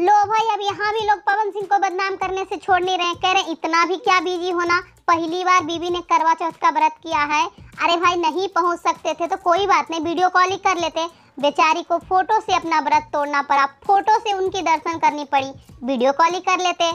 लो भाई अब यहाँ भी लोग पवन सिंह को बदनाम करने से छोड़ नहीं रहे कह रहे इतना भी क्या बिजी होना पहली बार बीबी ने करवा चौथ का व्रत किया है अरे भाई नहीं पहुँच सकते थे तो कोई बात नहीं वीडियो कॉल ही कर लेते बेचारी को फोटो से अपना व्रत तोड़ना पड़ा फोटो से उनकी दर्शन करनी पड़ी वीडियो कॉल ही कर लेते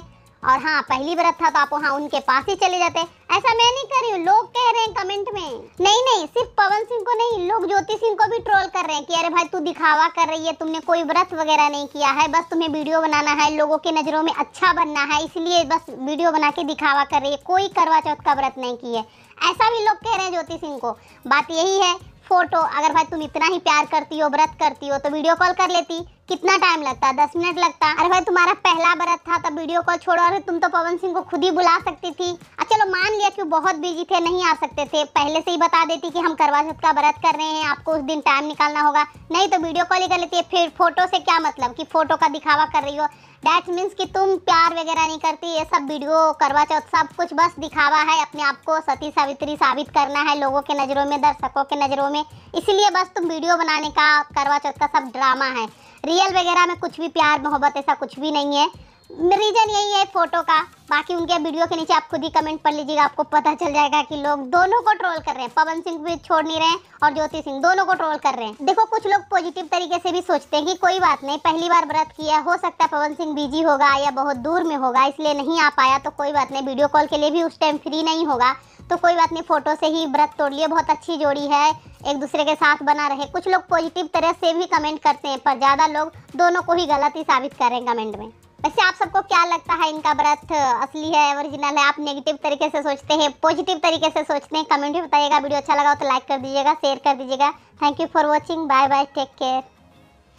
और हाँ पहली व्रत था तो आप वहाँ उनके पास ही चले जाते ऐसा मैं नहीं कर रही हूँ लोग कह रहे हैं कमेंट में नहीं नहीं सिर्फ पवन सिंह को नहीं लोग ज्योति सिंह को भी ट्रोल कर रहे हैं कि अरे भाई तू दिखावा कर रही है तुमने कोई व्रत वगैरह नहीं किया है बस तुम्हें वीडियो बनाना है लोगों के नज़रों में अच्छा बनना है इसलिए बस वीडियो बना के दिखावा कर रही है कोई करवा चौथ का व्रत नहीं किया है ऐसा भी लोग कह रहे हैं ज्योति सिंह को बात यही है फोटो अगर भाई तुम इतना ही प्यार करती हो व्रत करती हो तो वीडियो कॉल कर लेती कितना टाइम लगता है दस मिनट लगता है अरे भाई तुम्हारा पहला बरत था तब वीडियो कॉल छोड़ो अरे तुम तो पवन सिंह को खुद ही बुला सकती थी अब चलो मान लिया कि बहुत बिजी थे नहीं आ सकते थे पहले से ही बता देती कि हम करवा चौथ का व्रत कर रहे हैं आपको उस दिन टाइम निकालना होगा नहीं तो वीडियो कॉल ही कर लेती है फिर फोटो से क्या मतलब कि फोटो का दिखावा कर रही हो डैट मीन्स कि तुम प्यार वगैरह नहीं करती ये सब वीडियो करवा चौथ सब कुछ बस दिखावा है अपने आप को सती सावित्री साबित करना है लोगों के नज़रों में दर्शकों के नज़रों में इसलिए बस तुम वीडियो बनाने का करवा चौथ का सब ड्रामा है रियल वगैरह में कुछ भी प्यार मोहब्बत ऐसा कुछ भी नहीं है रीज़न यही है फ़ोटो का बाकी उनके वीडियो के नीचे आप खुद ही कमेंट पढ़ लीजिएगा आपको पता चल जाएगा कि लोग दोनों को ट्रोल कर रहे हैं पवन सिंह भी छोड़ नहीं रहे हैं और ज्योति सिंह दोनों को ट्रोल कर रहे हैं देखो कुछ लोग पॉजिटिव तरीके से भी सोचते हैं कि कोई बात नहीं पहली बार व्रत किया हो सकता है पवन सिंह बिजी होगा या बहुत दूर में होगा इसलिए नहीं आ पाया तो कोई बात नहीं वीडियो कॉल के लिए भी उस टाइम फ्री नहीं होगा तो कोई बात नहीं फ़ोटो से ही व्रत तोड़ लिए बहुत अच्छी जोड़ी है एक दूसरे के साथ बना रहे कुछ लोग पॉजिटिव तरह से भी कमेंट करते हैं पर ज़्यादा लोग दोनों को ही गलत ही साबित कर रहे हैं कमेंट में वैसे आप सबको क्या लगता है इनका व्रत असली है ओरिजिनल है आप नेगेटिव तरीके से सोचते हैं पॉजिटिव तरीके से सोचते हैं कमेंट भी बताइएगा वीडियो अच्छा लगा हो तो लाइक कर दीजिएगा शेयर कर दीजिएगा thank you for watching bye bye take care